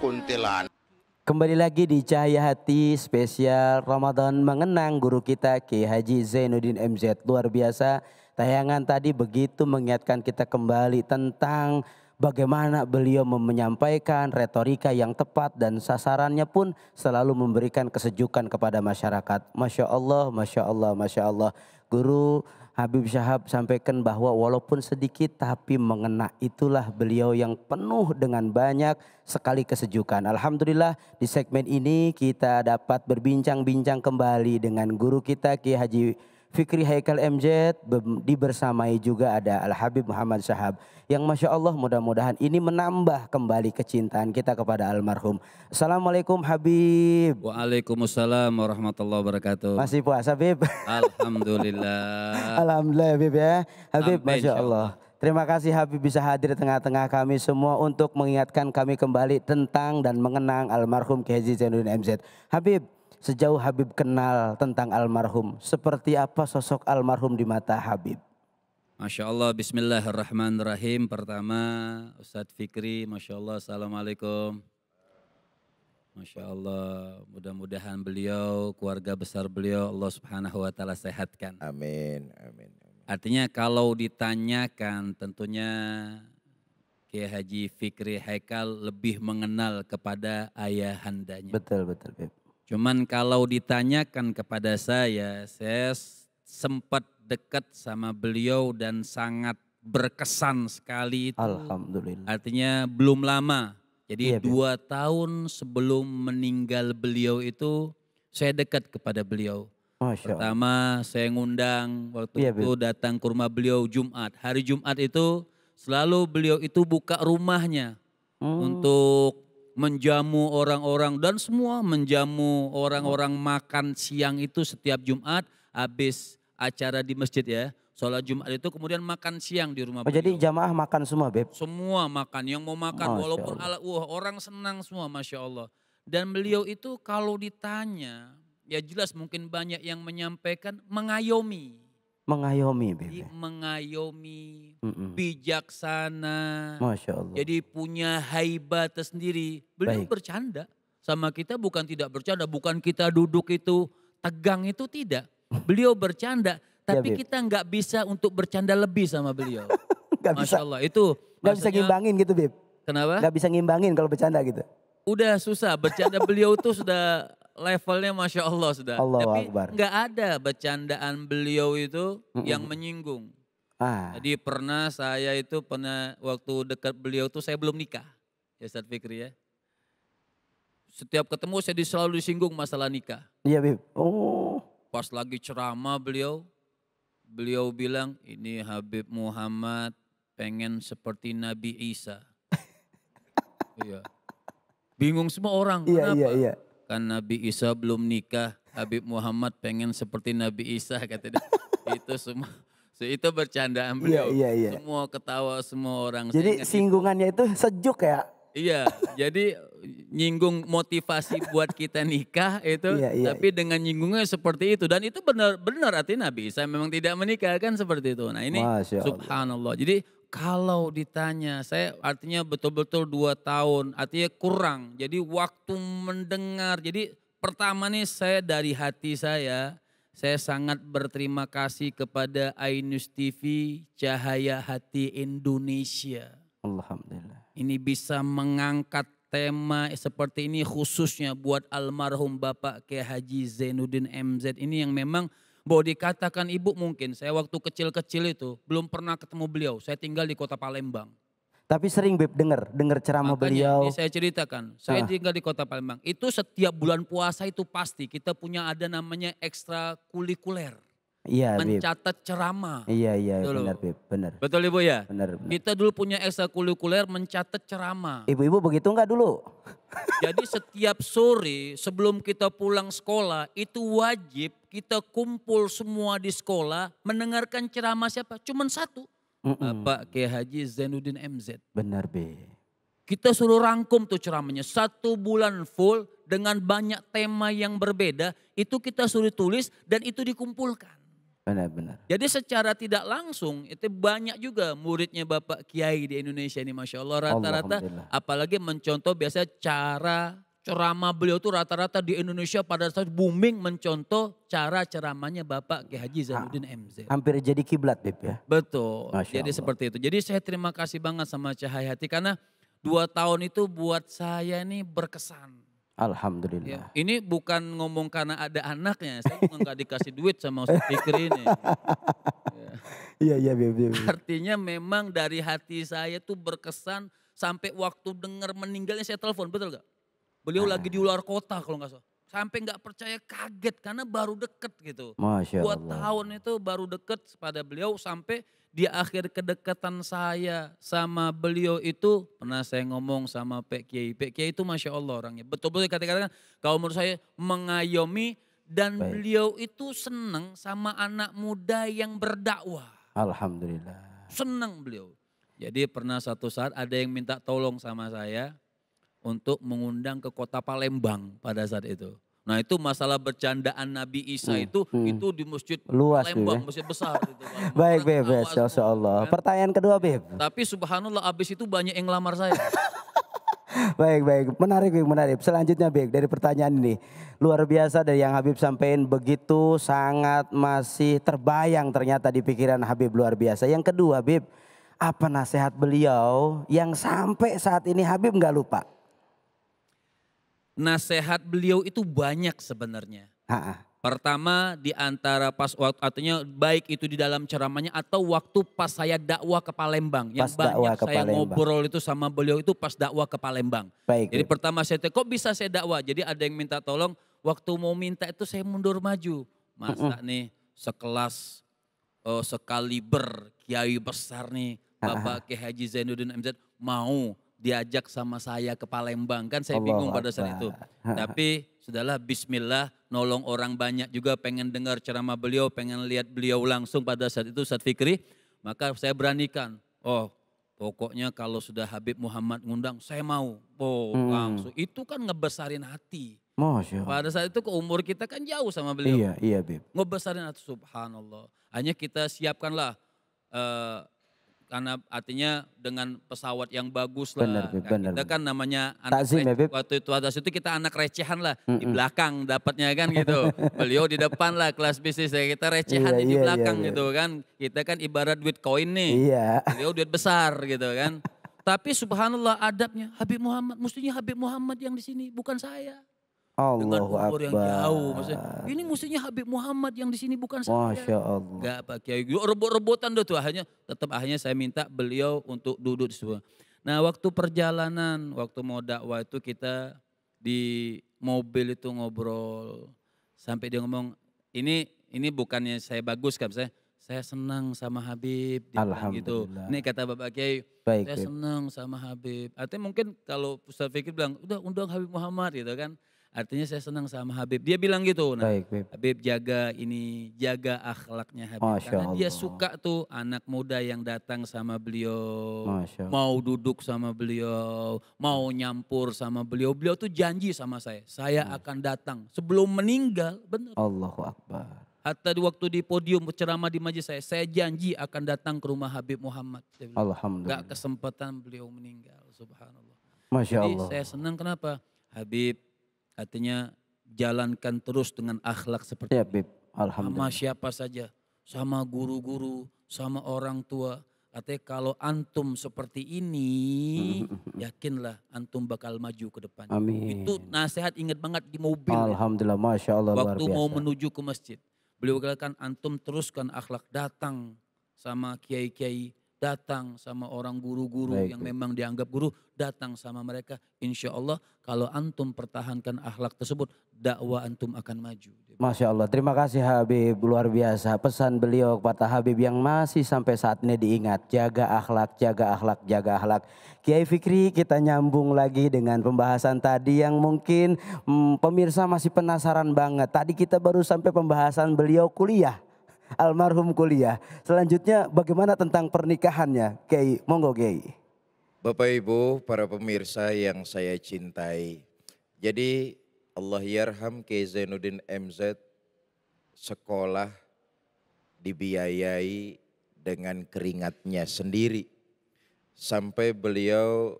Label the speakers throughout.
Speaker 1: kuntilan.
Speaker 2: Kembali lagi di Cahaya Hati spesial Ramadan mengenang guru kita Ki Haji Zainuddin MZ. Luar biasa tayangan tadi begitu mengingatkan kita kembali tentang bagaimana beliau menyampaikan retorika yang tepat dan sasarannya pun selalu memberikan kesejukan kepada masyarakat. Masya Allah, Masya Allah, Masya Allah. Guru Habib Syahab sampaikan bahwa walaupun sedikit tapi mengena itulah beliau yang penuh dengan banyak sekali kesejukan. Alhamdulillah di segmen ini kita dapat berbincang-bincang kembali dengan guru kita Ki Haji Fikri Haikal MZ dibersamai juga ada Al Habib Muhammad Sahab yang masya Allah mudah-mudahan ini menambah kembali kecintaan kita kepada almarhum. Assalamualaikum Habib.
Speaker 3: Waalaikumsalam warahmatullahi wabarakatuh. Masih
Speaker 2: puasa Habib?
Speaker 3: Alhamdulillah.
Speaker 2: Alhamdulillah Habib ya. Habib Amin, masya Allah. Terima kasih Habib bisa hadir di tengah-tengah kami semua untuk mengingatkan kami kembali tentang dan mengenang almarhum Kehaji Zainuddin MZ. Habib, sejauh Habib kenal tentang almarhum, seperti apa sosok almarhum di mata Habib?
Speaker 3: Masya Allah, bismillahirrahmanirrahim. Pertama, Ustadz Fikri, Masya Allah, Assalamualaikum. Masya Allah, mudah-mudahan beliau, keluarga besar beliau, Allah subhanahu wa ta'ala sehatkan. Amin, amin. amin. Artinya kalau ditanyakan tentunya Kiai Haji Fikri Haikal lebih mengenal kepada ayahandanya.
Speaker 2: Betul, betul. betul.
Speaker 3: Cuman kalau ditanyakan kepada saya, saya sempat dekat sama beliau dan sangat berkesan sekali itu. Alhamdulillah. Artinya belum lama. Jadi iya, dua biar. tahun sebelum meninggal beliau itu saya dekat kepada beliau. Masya Pertama saya ngundang waktu iya, itu datang ke rumah beliau Jumat. Hari Jumat itu selalu beliau itu buka rumahnya hmm. untuk menjamu orang-orang dan semua menjamu orang-orang makan siang itu setiap Jumat habis acara di masjid ya. Sholat Jumat itu kemudian makan siang di rumah. Oh,
Speaker 2: jadi jamaah makan semua, Beb? Semua
Speaker 3: makan, yang mau makan Masya walaupun ala, wah orang senang semua Masya Allah. Dan beliau itu kalau ditanya, ya jelas mungkin banyak yang menyampaikan mengayomi.
Speaker 2: Mengayomi, Bebe.
Speaker 3: Mengayomi, Mm-mm. bijaksana. Masya Allah. Jadi punya haibat tersendiri. Beliau Baik. bercanda sama kita bukan tidak bercanda, bukan kita duduk itu tegang itu tidak. Beliau bercanda, ya, tapi ya, kita nggak bisa untuk bercanda lebih sama beliau. gak Masya bisa. Allah itu. nggak bisa ngimbangin gitu, Bib. Kenapa? Nggak
Speaker 2: bisa ngimbangin kalau bercanda gitu.
Speaker 3: Udah susah, bercanda beliau tuh sudah levelnya masya Allah sudah. Allah Tapi nggak ada bercandaan beliau itu mm -mm. yang menyinggung. Ah. Jadi pernah saya itu pernah waktu dekat beliau tuh saya belum nikah. Ya Ustaz Fikri ya. Setiap ketemu saya selalu disinggung masalah nikah.
Speaker 2: Iya Bib. Oh.
Speaker 3: Pas lagi ceramah beliau, beliau bilang ini Habib Muhammad pengen seperti Nabi Isa. iya. Bingung semua orang. Iya, iya kenapa? Iya, iya kan Nabi Isa belum nikah, Habib Muhammad pengen seperti Nabi Isa kata dia. itu semua itu bercandaan beliau. Iya, iya, iya. Semua ketawa semua orang. Jadi
Speaker 2: singgungannya itu sejuk ya.
Speaker 3: Iya, jadi nyinggung motivasi buat kita nikah itu, iya, iya, tapi iya. dengan nyinggungnya seperti itu dan itu benar-benar artinya Nabi Isa memang tidak menikah kan seperti itu. Nah ini Masya subhanallah. Jadi kalau ditanya, saya artinya betul-betul dua tahun, artinya kurang. Jadi waktu mendengar, jadi pertama nih saya dari hati saya, saya sangat berterima kasih kepada Ainus TV Cahaya Hati Indonesia. Alhamdulillah. Ini bisa mengangkat tema seperti ini khususnya buat almarhum Bapak KH Haji Zainuddin MZ ini yang memang bahwa dikatakan ibu mungkin, saya waktu kecil-kecil itu belum pernah ketemu beliau. Saya tinggal di kota Palembang.
Speaker 2: Tapi sering Beb dengar, dengar ceramah beliau. Ini saya
Speaker 3: ceritakan, saya nah. tinggal di kota Palembang. Itu setiap bulan puasa itu pasti kita punya ada namanya kulikuler.
Speaker 2: Iya, mencatat
Speaker 3: Beb. ceramah.
Speaker 2: Iya, iya, gitu benar, Beb. Benar. Betul Ibu ya? Benar, benar.
Speaker 3: Kita dulu punya ekstra kulikuler mencatat ceramah.
Speaker 2: Ibu-ibu begitu enggak dulu?
Speaker 3: Jadi setiap sore sebelum kita pulang sekolah itu wajib kita kumpul semua di sekolah mendengarkan ceramah siapa? Cuman satu. Mm -mm. Bapak Kiai Haji Zainuddin MZ.
Speaker 2: Benar B.
Speaker 3: Kita suruh rangkum tuh ceramahnya satu bulan full dengan banyak tema yang berbeda itu kita suruh tulis dan itu dikumpulkan. Benar-benar. Jadi secara tidak langsung itu banyak juga muridnya Bapak Kiai di Indonesia ini Masya Allah rata-rata apalagi mencontoh biasanya cara ceramah beliau itu rata-rata di Indonesia pada saat booming mencontoh cara ceramahnya Bapak Ki Haji Zainuddin ah, MZ.
Speaker 2: Hampir jadi kiblat Bip ya.
Speaker 3: Betul. Masya jadi Allah. seperti itu. Jadi saya terima kasih banget sama Cahaya Hati karena dua tahun itu buat saya ini berkesan
Speaker 2: Alhamdulillah.
Speaker 3: Ya, ini bukan ngomong karena ada anaknya, saya nggak dikasih duit sama Ustaz Fikri ini.
Speaker 2: Iya, iya, iya, iya.
Speaker 3: Artinya memang dari hati saya tuh berkesan sampai waktu dengar meninggalnya saya telepon, betul gak? Beliau ah. lagi di luar kota kalau nggak salah. Sampai nggak percaya kaget karena baru deket gitu. Masya Dua Buat tahun itu baru deket pada beliau sampai di akhir kedekatan saya sama beliau itu pernah saya ngomong sama Pak Kiai. Pak Kiai itu masya Allah orangnya. Betul-betul kata-kata kalau menurut saya mengayomi dan Baik. beliau itu senang sama anak muda yang berdakwah. Alhamdulillah. Senang beliau. Jadi pernah satu saat ada yang minta tolong sama saya untuk mengundang ke kota Palembang pada saat itu. Nah itu masalah bercandaan Nabi Isa hmm. itu hmm. itu di masjid luas Lembang, ya? masjid besar. Gitu.
Speaker 2: Baik Beb, ya Allah. Kan? Pertanyaan kedua iya. Beb.
Speaker 3: Tapi subhanallah abis itu banyak yang ngelamar saya.
Speaker 2: baik baik menarik menarik selanjutnya baik dari pertanyaan ini luar biasa dari yang Habib sampaikan begitu sangat masih terbayang ternyata di pikiran Habib luar biasa yang kedua Habib apa nasihat beliau yang sampai saat ini Habib nggak
Speaker 3: lupa Nasihat beliau itu banyak sebenarnya. Pertama di antara pas waktu artinya baik itu di dalam ceramahnya atau waktu pas saya dakwah ke Palembang. Yang banyak ke saya Palembang. ngobrol itu sama beliau itu pas dakwah ke Palembang. Baik. Jadi pertama saya kok bisa saya dakwah. Jadi ada yang minta tolong waktu mau minta itu saya mundur maju. Masa uh-uh. nih sekelas oh, sekaliber kiai besar nih Bapak Ki Haji Zainuddin MZ mau diajak sama saya ke Palembang kan saya Allah bingung pada saat itu. Tapi sudahlah bismillah nolong orang banyak juga pengen dengar ceramah beliau, pengen lihat beliau langsung pada saat itu saat Fikri, maka saya beranikan. Oh, pokoknya kalau sudah Habib Muhammad ngundang saya mau. Oh, hmm. langsung itu kan ngebesarin hati. Masya Pada saat itu ke umur kita kan jauh sama beliau. Iya, iya, Bib. Ngebesarin hati subhanallah. Hanya kita siapkanlah eh, karena artinya dengan pesawat yang bagus lah. Benar, Bib, benar. kita kan namanya anak Takzim, ya, waktu itu atas itu kita anak recehan lah mm -mm. di belakang dapatnya kan gitu. Beliau di depan lah kelas bisnis ya kita recehan iya, di iya, belakang iya, iya, gitu kan. Kita kan ibarat duit koin nih. Iya. Beliau duit besar gitu kan. Tapi subhanallah adabnya Habib Muhammad mestinya Habib Muhammad yang di sini bukan saya. Allah dengan umur yang jauh. Maksudnya, ini mestinya Habib Muhammad yang di sini bukan saya.
Speaker 2: Masya Allah.
Speaker 3: Gak Pak Kiai, rebut-rebutan tuh akhirnya tetap akhirnya saya minta beliau untuk duduk di semua. Nah waktu perjalanan, waktu mau dakwah itu kita di mobil itu ngobrol sampai dia ngomong ini ini bukannya saya bagus kan saya saya senang sama Habib gitu. Ini kata Bapak Kiai, saya senang sama Habib. Artinya mungkin kalau Ustaz Fikir bilang, udah undang Habib Muhammad gitu kan. Artinya saya senang sama Habib. Dia bilang gitu. Nah, Baik, Bib. Habib jaga ini, jaga akhlaknya Habib. Masya Karena Allah. dia suka tuh anak muda yang datang sama beliau. Masya Allah. Mau duduk sama beliau, mau nyampur sama beliau. Beliau tuh janji sama saya, saya hmm. akan datang. Sebelum meninggal, benar. Allahu Akbar. Hatta di waktu di podium ceramah di majelis saya, saya janji akan datang ke rumah Habib Muhammad.
Speaker 2: Alhamdulillah.
Speaker 3: Gak kesempatan beliau meninggal, subhanallah.
Speaker 2: Masya Jadi Allah. saya
Speaker 3: senang kenapa? Habib Artinya jalankan terus dengan akhlak seperti
Speaker 2: ya, Bib. Alhamdulillah. Sama
Speaker 3: siapa saja, sama guru-guru, sama orang tua. Artinya kalau antum seperti ini, mm-hmm. yakinlah antum bakal maju ke depan.
Speaker 2: Amin. Itu
Speaker 3: nasihat ingat banget di mobil.
Speaker 2: Alhamdulillah, Masya Allah. Waktu mau
Speaker 3: menuju ke masjid. Beliau katakan antum teruskan akhlak datang sama kiai-kiai datang sama orang guru-guru yang memang dianggap guru, datang sama mereka. Insya Allah kalau antum pertahankan akhlak tersebut, dakwah antum akan maju.
Speaker 2: Masya Allah, terima kasih Habib, luar biasa. Pesan beliau kepada Habib yang masih sampai saat ini diingat, jaga akhlak, jaga akhlak, jaga akhlak. Kiai Fikri kita nyambung lagi dengan pembahasan tadi yang mungkin hmm, pemirsa masih penasaran banget. Tadi kita baru sampai pembahasan beliau kuliah almarhum kuliah. Selanjutnya bagaimana tentang pernikahannya, Kiai? Monggo Kiai.
Speaker 1: Bapak Ibu, para pemirsa yang saya cintai. Jadi Allah yarham Kiai Zainuddin MZ sekolah dibiayai dengan keringatnya sendiri. Sampai beliau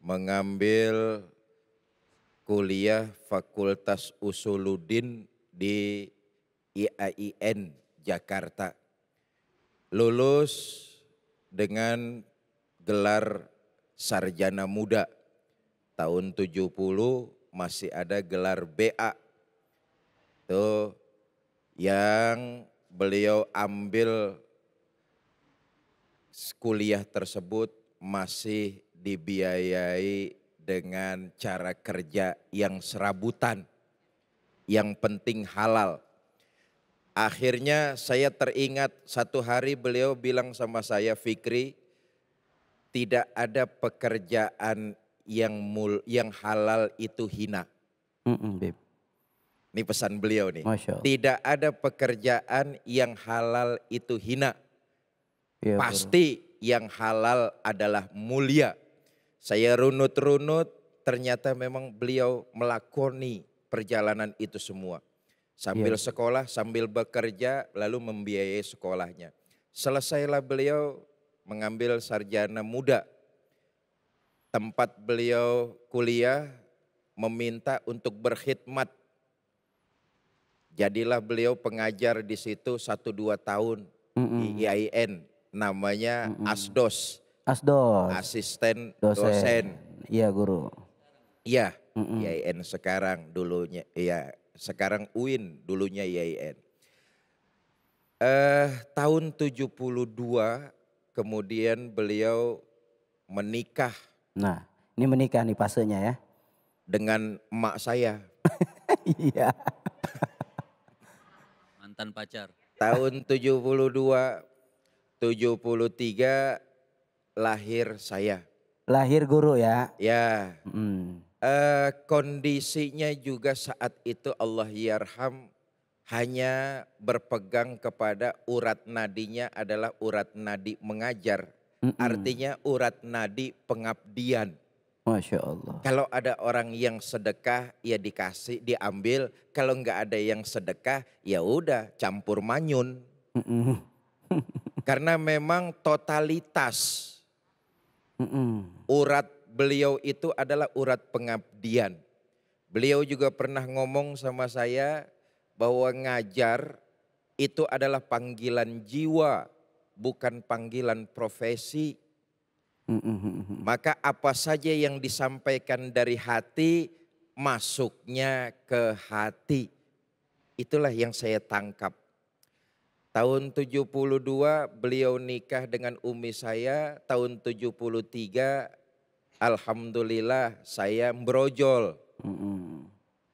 Speaker 1: mengambil kuliah Fakultas Usuluddin di IAIN Jakarta. Lulus dengan gelar sarjana muda. Tahun 70 masih ada gelar BA. itu yang beliau ambil kuliah tersebut masih dibiayai dengan cara kerja yang serabutan. Yang penting halal Akhirnya saya teringat satu hari beliau bilang sama saya, Fikri, tidak ada pekerjaan yang mul, yang halal itu hina. Mm -mm, babe. Ini pesan beliau nih. Tidak ada pekerjaan yang halal itu hina. Ya, Pasti bro. yang halal adalah mulia. Saya runut-runut, ternyata memang beliau melakoni perjalanan itu semua sambil yeah. sekolah, sambil bekerja, lalu membiayai sekolahnya. Selesailah beliau mengambil sarjana muda. Tempat beliau kuliah meminta untuk berkhidmat. Jadilah beliau pengajar di situ satu dua tahun mm -mm. IAIN namanya mm -mm. ASDOS.
Speaker 2: ASDOS.
Speaker 1: Asisten dosen. dosen. Iya, guru. Iya, mm -mm. IAIN sekarang dulunya iya sekarang UIN, dulunya IAIN. Eh, tahun 72 kemudian beliau menikah.
Speaker 2: Nah, ini menikah nih
Speaker 1: pasenya ya. Dengan emak saya. Iya. Mantan pacar. Tahun 72, 73 lahir saya.
Speaker 2: Lahir guru ya?
Speaker 1: Ya. Hmm uh, kondisinya juga saat itu Allah yarham hanya berpegang kepada urat nadinya adalah urat nadi mengajar.
Speaker 2: Mm -mm. Artinya
Speaker 1: urat nadi pengabdian.
Speaker 2: Masya Allah.
Speaker 1: Kalau ada orang yang sedekah ya dikasih, diambil. Kalau nggak ada yang sedekah ya udah campur manyun. Karena memang totalitas mm -mm. urat beliau itu adalah urat pengabdian. Beliau juga pernah ngomong sama saya bahwa ngajar itu adalah panggilan jiwa, bukan panggilan profesi. Maka apa saja yang disampaikan dari hati masuknya ke hati. Itulah yang saya tangkap. Tahun 72 beliau nikah dengan umi saya, tahun 73 Alhamdulillah saya brojol. Mm-mm.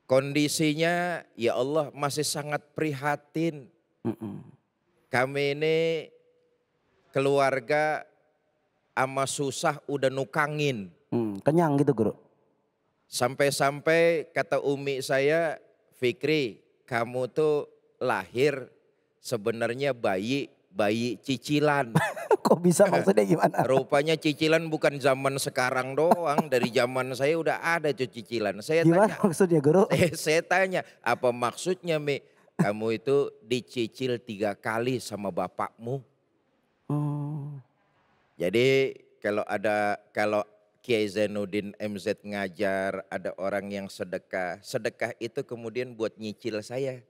Speaker 1: Kondisinya ya Allah masih sangat prihatin. Mm-mm. Kami ini keluarga ama susah udah nukangin. Mm, kenyang gitu guru. Sampai-sampai kata umi saya, Fikri kamu tuh lahir sebenarnya bayi, bayi cicilan.
Speaker 2: kok bisa maksudnya gimana?
Speaker 1: Rupanya cicilan bukan zaman sekarang doang, dari zaman saya udah ada tuh cicilan. Saya gimana
Speaker 2: tanya, maksudnya guru? Saya, eh,
Speaker 1: saya tanya, apa maksudnya Mi? Kamu itu dicicil tiga kali sama bapakmu. Hmm. Jadi kalau ada kalau Kiai Zainuddin MZ ngajar, ada orang yang sedekah. Sedekah itu kemudian buat nyicil saya.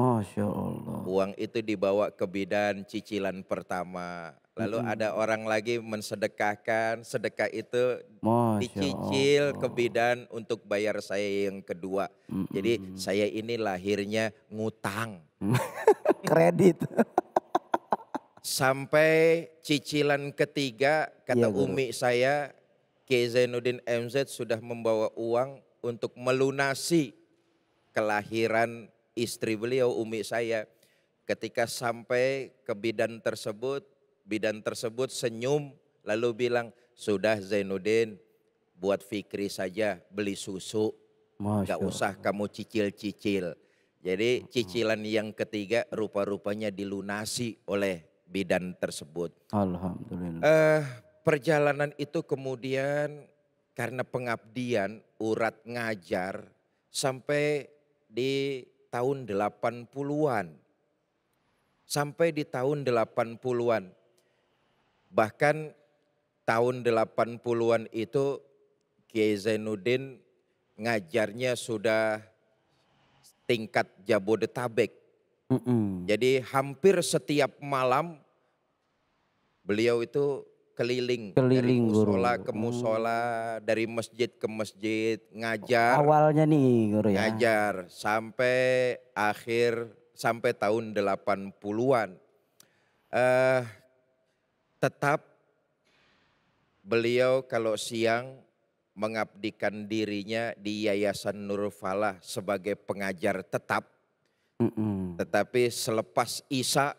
Speaker 1: Masya Allah. Uang itu dibawa ke bidan cicilan pertama. Lalu hmm. ada orang lagi mensedekahkan, sedekah itu
Speaker 2: Masya dicicil
Speaker 1: Allah. ke bidan untuk bayar saya yang kedua. Hmm. Jadi saya ini lahirnya ngutang. Kredit. Sampai cicilan ketiga kata ya, umi saya Kezainuddin MZ sudah membawa uang untuk melunasi kelahiran istri beliau Umi saya. Ketika sampai ke bidan tersebut bidan tersebut senyum lalu bilang, "Sudah Zainuddin, buat Fikri saja beli susu.
Speaker 2: nggak Gak usah
Speaker 1: kamu cicil-cicil." Jadi cicilan yang ketiga rupa-rupanya dilunasi oleh bidan tersebut.
Speaker 2: Alhamdulillah.
Speaker 1: Uh, perjalanan itu kemudian karena pengabdian, urat ngajar sampai di tahun 80-an. Sampai di tahun 80-an Bahkan tahun 80-an itu Kiai Zainuddin ngajarnya sudah tingkat Jabodetabek. Mm -mm. Jadi hampir setiap malam beliau itu keliling, keliling dari musola ke oh. musola, mm. dari masjid ke masjid, ngajar.
Speaker 2: Awalnya nih guru ya. Ngajar
Speaker 1: sampai akhir sampai tahun 80-an. uh, tetap beliau kalau siang mengabdikan dirinya di Yayasan Nurul Falah sebagai pengajar tetap. Mm -mm. Tetapi selepas Isa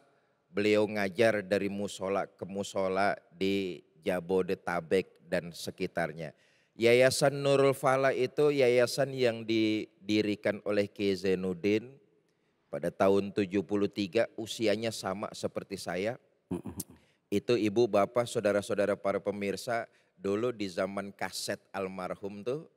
Speaker 1: beliau ngajar dari musola ke musola di Jabodetabek dan sekitarnya. Yayasan Nurul Fala itu yayasan yang didirikan oleh Ki Zainuddin pada tahun 73 usianya sama seperti saya. Itu ibu, bapak, saudara-saudara para pemirsa dulu di zaman kaset almarhum tuh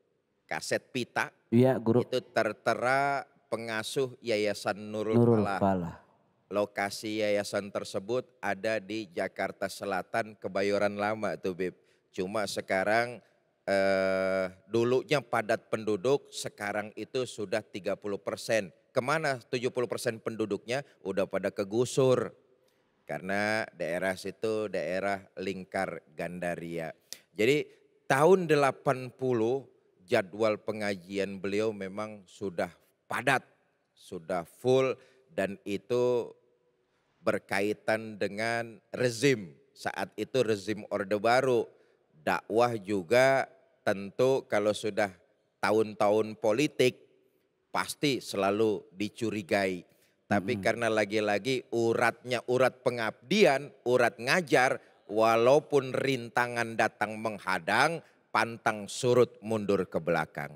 Speaker 1: kaset pita.
Speaker 2: Iya, guru. Itu
Speaker 1: tertera pengasuh Yayasan Nurul, Nurul Falah. Lokasi yayasan tersebut ada di Jakarta Selatan, Kebayoran Lama tuh, Bib. Cuma sekarang eh, dulunya padat penduduk, sekarang itu sudah 30 persen. Kemana 70 persen penduduknya udah pada kegusur karena daerah situ daerah lingkar Gandaria. Jadi tahun 80 jadwal pengajian beliau memang sudah padat, sudah full dan itu berkaitan dengan rezim. Saat itu rezim Orde Baru, dakwah juga tentu kalau sudah tahun-tahun politik pasti selalu dicurigai. Tapi hmm. karena lagi-lagi uratnya urat pengabdian, urat ngajar, walaupun rintangan datang menghadang, pantang surut mundur ke belakang.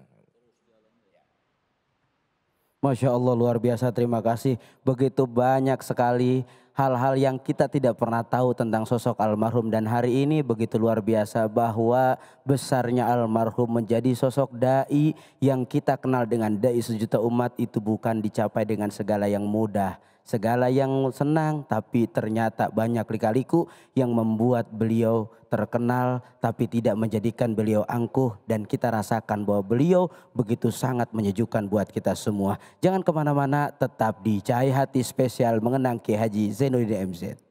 Speaker 2: Masya Allah luar biasa terima kasih. Begitu banyak sekali hal-hal yang kita tidak pernah tahu tentang sosok almarhum dan hari ini begitu luar biasa bahwa besarnya almarhum menjadi sosok dai yang kita kenal dengan dai sejuta umat itu bukan dicapai dengan segala yang mudah segala yang senang, tapi ternyata banyak likaliku yang membuat beliau terkenal, tapi tidak menjadikan beliau angkuh. Dan kita rasakan bahwa beliau begitu sangat menyejukkan buat kita semua. Jangan kemana-mana, tetap di Cahaya Hati Spesial mengenang Ki Haji Zainuddin MZ.